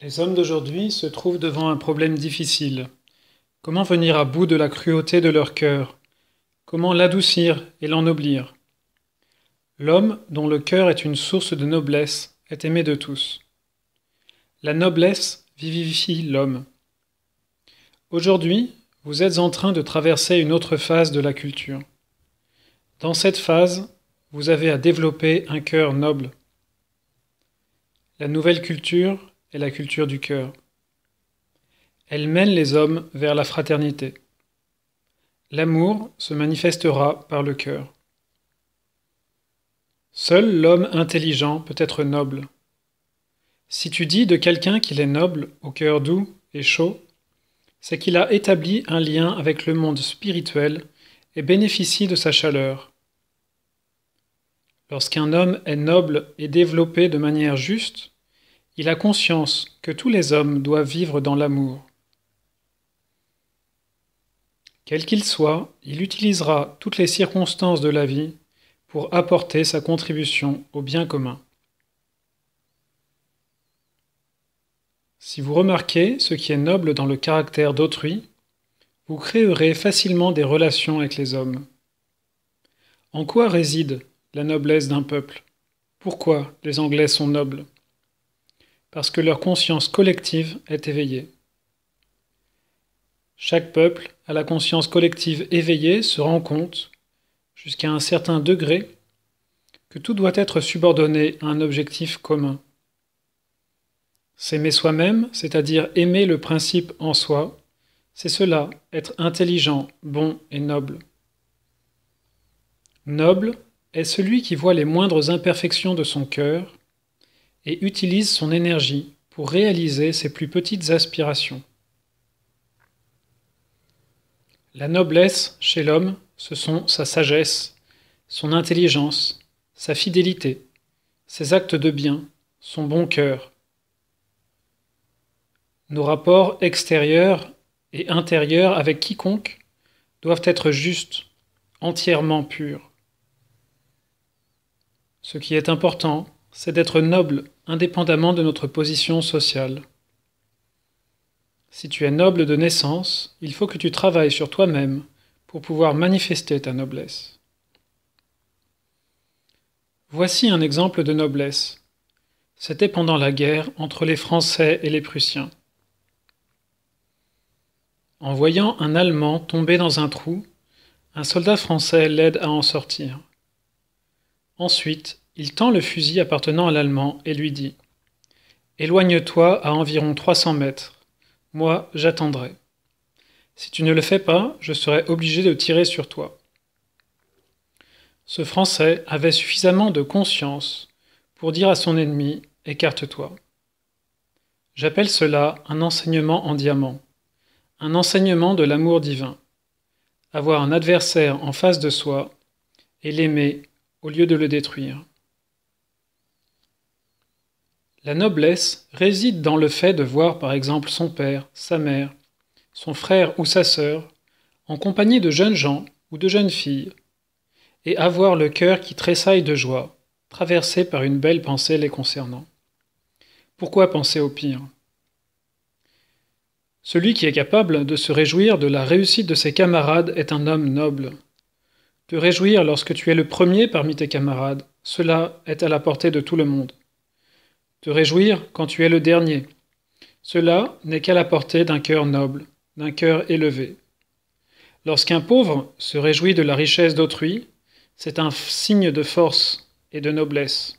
Les hommes d'aujourd'hui se trouvent devant un problème difficile. Comment venir à bout de la cruauté de leur cœur Comment l'adoucir et l'ennoblir L'homme dont le cœur est une source de noblesse est aimé de tous. La noblesse vivifie l'homme. Aujourd'hui, vous êtes en train de traverser une autre phase de la culture. Dans cette phase, vous avez à développer un cœur noble. La nouvelle culture et la culture du cœur. Elle mène les hommes vers la fraternité. L'amour se manifestera par le cœur. Seul l'homme intelligent peut être noble. Si tu dis de quelqu'un qu'il est noble, au cœur doux et chaud, c'est qu'il a établi un lien avec le monde spirituel et bénéficie de sa chaleur. Lorsqu'un homme est noble et développé de manière juste, il a conscience que tous les hommes doivent vivre dans l'amour. Quel qu'il soit, il utilisera toutes les circonstances de la vie pour apporter sa contribution au bien commun. Si vous remarquez ce qui est noble dans le caractère d'autrui, vous créerez facilement des relations avec les hommes. En quoi réside la noblesse d'un peuple Pourquoi les Anglais sont nobles parce que leur conscience collective est éveillée. Chaque peuple, à la conscience collective éveillée, se rend compte, jusqu'à un certain degré, que tout doit être subordonné à un objectif commun. S'aimer soi-même, c'est-à-dire aimer le principe en soi, c'est cela, être intelligent, bon et noble. Noble est celui qui voit les moindres imperfections de son cœur, et utilise son énergie pour réaliser ses plus petites aspirations. La noblesse chez l'homme, ce sont sa sagesse, son intelligence, sa fidélité, ses actes de bien, son bon cœur. Nos rapports extérieurs et intérieurs avec quiconque doivent être justes, entièrement purs. Ce qui est important, c'est d'être noble indépendamment de notre position sociale. Si tu es noble de naissance, il faut que tu travailles sur toi-même pour pouvoir manifester ta noblesse. Voici un exemple de noblesse. C'était pendant la guerre entre les Français et les Prussiens. En voyant un Allemand tomber dans un trou, un soldat français l'aide à en sortir. Ensuite, il tend le fusil appartenant à l'Allemand et lui dit Éloigne-toi à environ 300 mètres. Moi, j'attendrai. Si tu ne le fais pas, je serai obligé de tirer sur toi. Ce Français avait suffisamment de conscience pour dire à son ennemi Écarte-toi. J'appelle cela un enseignement en diamant, un enseignement de l'amour divin. Avoir un adversaire en face de soi et l'aimer au lieu de le détruire. La noblesse réside dans le fait de voir par exemple son père, sa mère, son frère ou sa sœur, en compagnie de jeunes gens ou de jeunes filles, et avoir le cœur qui tressaille de joie, traversé par une belle pensée les concernant. Pourquoi penser au pire Celui qui est capable de se réjouir de la réussite de ses camarades est un homme noble. Te réjouir lorsque tu es le premier parmi tes camarades, cela est à la portée de tout le monde te réjouir quand tu es le dernier. Cela n'est qu'à la portée d'un cœur noble, d'un cœur élevé. Lorsqu'un pauvre se réjouit de la richesse d'autrui, c'est un signe de force et de noblesse.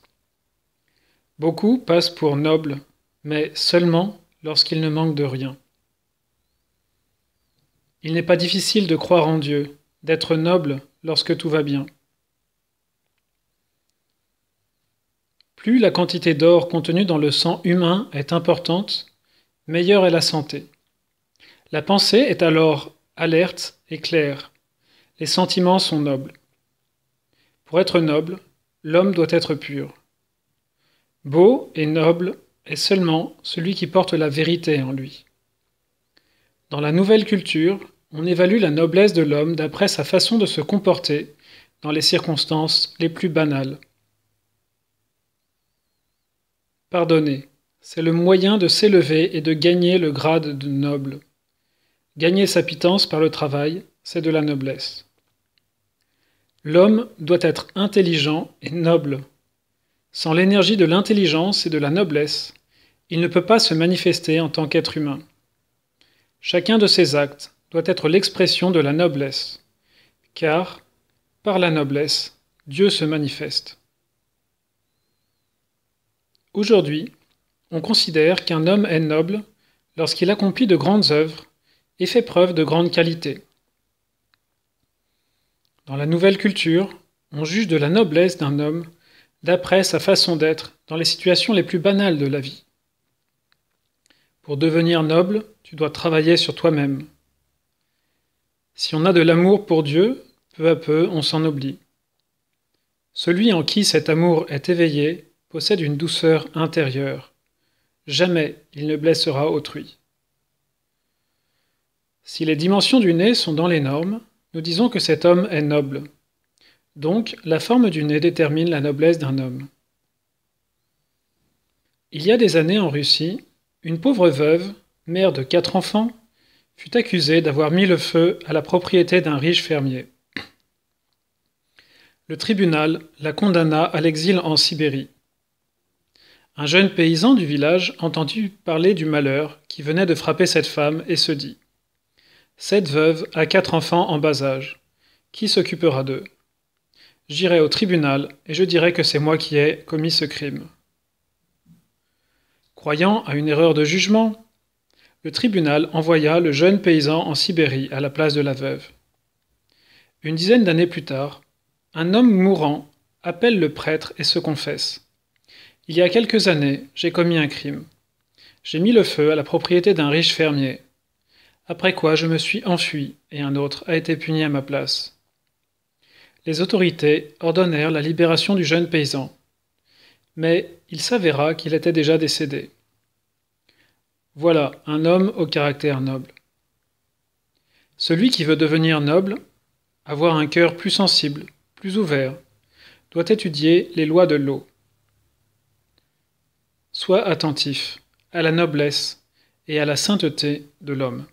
Beaucoup passent pour nobles, mais seulement lorsqu'ils ne manquent de rien. Il n'est pas difficile de croire en Dieu, d'être noble lorsque tout va bien. Plus la quantité d'or contenue dans le sang humain est importante, meilleure est la santé. La pensée est alors alerte et claire. Les sentiments sont nobles. Pour être noble, l'homme doit être pur. Beau et noble est seulement celui qui porte la vérité en lui. Dans la nouvelle culture, on évalue la noblesse de l'homme d'après sa façon de se comporter dans les circonstances les plus banales. Pardonner, c'est le moyen de s'élever et de gagner le grade de noble. Gagner sa pitance par le travail, c'est de la noblesse. L'homme doit être intelligent et noble. Sans l'énergie de l'intelligence et de la noblesse, il ne peut pas se manifester en tant qu'être humain. Chacun de ses actes doit être l'expression de la noblesse, car, par la noblesse, Dieu se manifeste. Aujourd'hui, on considère qu'un homme est noble lorsqu'il accomplit de grandes œuvres et fait preuve de grandes qualités. Dans la nouvelle culture, on juge de la noblesse d'un homme d'après sa façon d'être dans les situations les plus banales de la vie. Pour devenir noble, tu dois travailler sur toi-même. Si on a de l'amour pour Dieu, peu à peu on s'en oublie. Celui en qui cet amour est éveillé possède une douceur intérieure. Jamais il ne blessera autrui. Si les dimensions du nez sont dans les normes, nous disons que cet homme est noble. Donc, la forme du nez détermine la noblesse d'un homme. Il y a des années en Russie, une pauvre veuve, mère de quatre enfants, fut accusée d'avoir mis le feu à la propriété d'un riche fermier. Le tribunal la condamna à l'exil en Sibérie. Un jeune paysan du village entendit parler du malheur qui venait de frapper cette femme et se dit Cette veuve a quatre enfants en bas âge. Qui s'occupera d'eux J'irai au tribunal et je dirai que c'est moi qui ai commis ce crime. Croyant à une erreur de jugement, le tribunal envoya le jeune paysan en Sibérie à la place de la veuve. Une dizaine d'années plus tard, un homme mourant appelle le prêtre et se confesse. Il y a quelques années, j'ai commis un crime. J'ai mis le feu à la propriété d'un riche fermier. Après quoi, je me suis enfui et un autre a été puni à ma place. Les autorités ordonnèrent la libération du jeune paysan. Mais il s'avéra qu'il était déjà décédé. Voilà un homme au caractère noble. Celui qui veut devenir noble, avoir un cœur plus sensible, plus ouvert, doit étudier les lois de l'eau. Sois attentif à la noblesse et à la sainteté de l'homme.